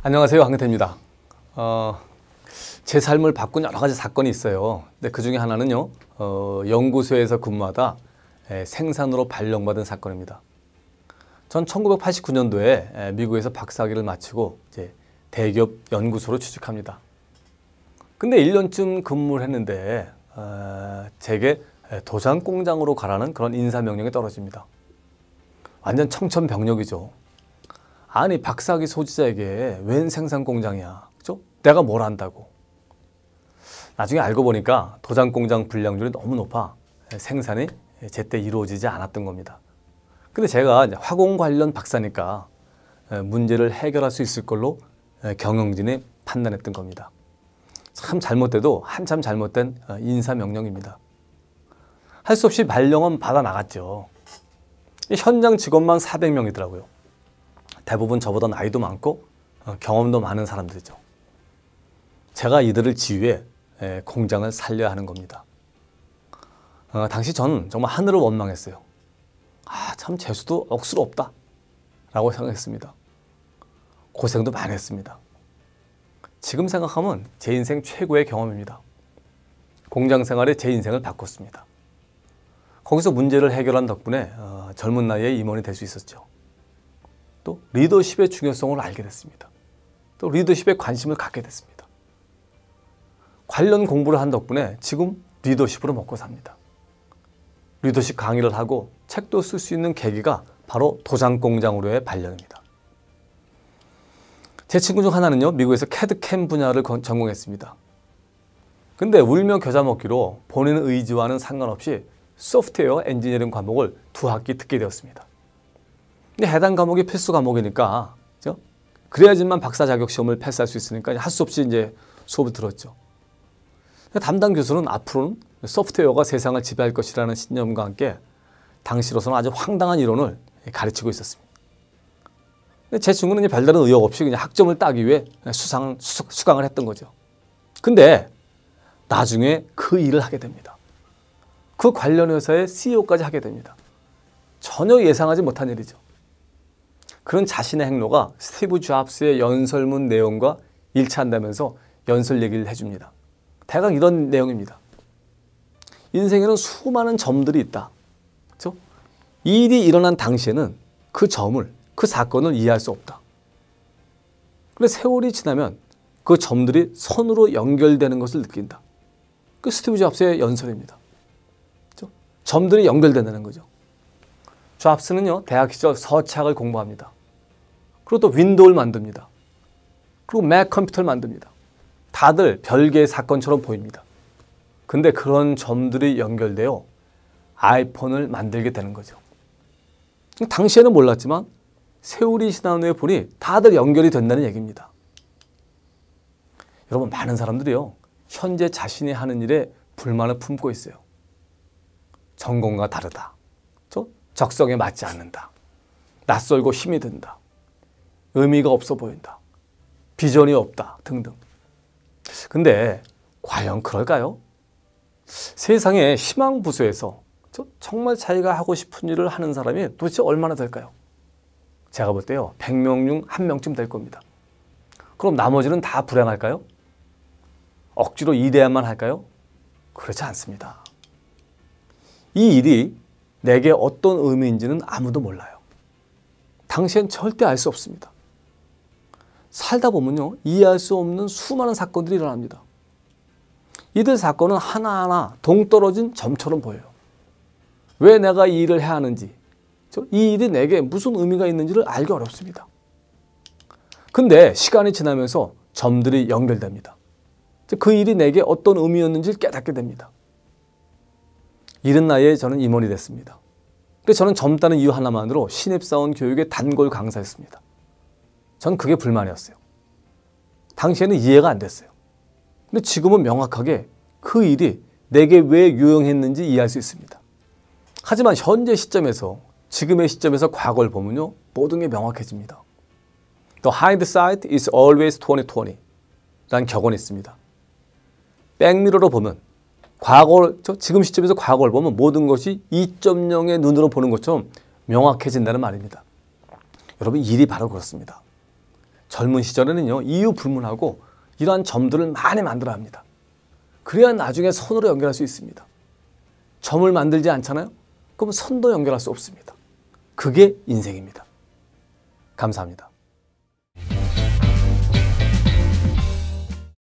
안녕하세요. 황태입니다. 어, 제 삶을 바꾼 여러 가지 사건이 있어요. 근데 그 중에 하나는요. 어, 연구소에서 근무하다 에, 생산으로 발령받은 사건입니다. 전 1989년도에 에, 미국에서 박사학위를 마치고 이제 대기업 연구소로 취직합니다. 근데 1년쯤 근무를 했는데 어, 제게 도장 공장으로 가라는 그런 인사 명령이 떨어집니다. 완전 청천벽력이죠. 아니 박사학위 소지자에게 웬 생산 공장이야. 그죠? 내가 뭘 안다고. 나중에 알고 보니까 도장 공장 불량률이 너무 높아 생산이 제때 이루어지지 않았던 겁니다. 근데 제가 화공 관련 박사니까 문제를 해결할 수 있을 걸로 경영진이 판단했던 겁니다. 참 잘못돼도 한참 잘못된 어, 인사명령입니다. 할 수 없이 발령은 받아 나갔죠. 현장 직원만 400명이더라고요. 대부분 저보다 나이도 많고 어, 경험도 많은 사람들이죠. 제가 이들을 지휘해 예, 공장을 살려야 하는 겁니다. 어, 당시 저는 정말 하늘을 원망했어요. 아, 참 재수도 억수로 없다. 라고 생각했습니다. 고생도 많이 했습니다. 지금 생각하면 제 인생 최고의 경험입니다. 공장 생활이 제 인생을 바꿨습니다. 거기서 문제를 해결한 덕분에 어, 젊은 나이에 임원이 될 수 있었죠. 또 리더십의 중요성을 알게 됐습니다. 또 리더십에 관심을 갖게 됐습니다. 관련 공부를 한 덕분에 지금 리더십으로 먹고 삽니다. 리더십 강의를 하고 책도 쓸 수 있는 계기가 바로 도장공장으로의 발련입니다. 제 친구 중 하나는요, 미국에서 캐드캠 분야를 전공했습니다. 근데 울며 겨자 먹기로 본인 의지와는 상관없이 소프트웨어 엔지니어링 과목을 두 학기 듣게 되었습니다. 근데 해당 과목이 필수 과목이니까 그죠? 그래야지만 박사 자격 시험을 패스할 수 있으니까 할 수 없이 이제 수업을 들었죠. 담당 교수는 앞으로는 소프트웨어가 세상을 지배할 것이라는 신념과 함께 당시로서는 아주 황당한 이론을 가르치고 있었습니다. 제 친구는 이제 별다른 의욕 없이 그냥 학점을 따기 위해 수상, 수, 수강을 했던 거죠. 근데 나중에 그 일을 하게 됩니다. 그 관련 회사의 CEO까지 하게 됩니다. 전혀 예상하지 못한 일이죠. 그런 자신의 행로가 스티브 잡스의 연설문 내용과 일치한다면서 연설 얘기를 해줍니다. 대강 이런 내용입니다. 인생에는 수많은 점들이 있다. 그렇죠? 일이 일어난 당시에는 그 점을, 그 사건을 이해할 수 없다. 근데 세월이 지나면 그 점들이 선으로 연결되는 것을 느낀다. 그 스티브 잡스의 연설입니다. 그렇죠? 점들이 연결된다는 거죠. 잡스는요, 대학 시절 서착을 공부합니다. 그리고 또 윈도우를 만듭니다. 그리고 맥 컴퓨터를 만듭니다. 다들 별개의 사건처럼 보입니다. 근데 그런 점들이 연결되어 아이폰을 만들게 되는 거죠. 당시에는 몰랐지만 세월이 지난 후에 보니 다들 연결이 된다는 얘기입니다. 여러분 많은 사람들이요. 현재 자신이 하는 일에 불만을 품고 있어요. 전공과 다르다. 적성에 맞지 않는다. 낯설고 힘이 든다. 의미가 없어 보인다. 비전이 없다. 등등. 근데 과연 그럴까요? 세상에 희망 부수에서 정말 자기가 하고 싶은 일을 하는 사람이 도대체 얼마나 될까요? 제가 볼 때요. 100명 중 1명쯤 될 겁니다. 그럼 나머지는 다 불행할까요? 억지로 이해야만 할까요? 그렇지 않습니다. 이 일이 내게 어떤 의미인지는 아무도 몰라요. 당시엔 절대 알 수 없습니다. 살다 보면요. 이해할 수 없는 수많은 사건들이 일어납니다. 이들 사건은 하나하나 동떨어진 점처럼 보여요. 왜 내가 이 일을 해야 하는지, 이 일이 내게 무슨 의미가 있는지를 알기 어렵습니다. 근데 시간이 지나면서 점들이 연결됩니다. 그 일이 내게 어떤 의미였는지 깨닫게 됩니다. 이른 나이에 저는 임원이 됐습니다. 저는 젊다는 이유 하나만으로 신입사원 교육의 단골 강사였습니다. 전 그게 불만이었어요. 당시에는 이해가 안 됐어요. 근데 지금은 명확하게 그 일이 내게 왜 유용했는지 이해할 수 있습니다. 하지만 현재 시점에서 지금의 시점에서 과거를 보면요. 모든 게 명확해집니다. The hindsight is always 2020 라는 격언이 있습니다. 백미러로 보면 과거 지금 시점에서 과거를 보면 모든 것이 2.0의 눈으로 보는 것처럼 명확해진다는 말입니다. 여러분 일이 바로 그렇습니다. 젊은 시절에는요 이유 불문하고 이러한 점들을 많이 만들어야 합니다. 그래야 나중에 선으로 연결할 수 있습니다. 점을 만들지 않잖아요? 그럼 선도 연결할 수 없습니다. 그게 인생입니다. 감사합니다.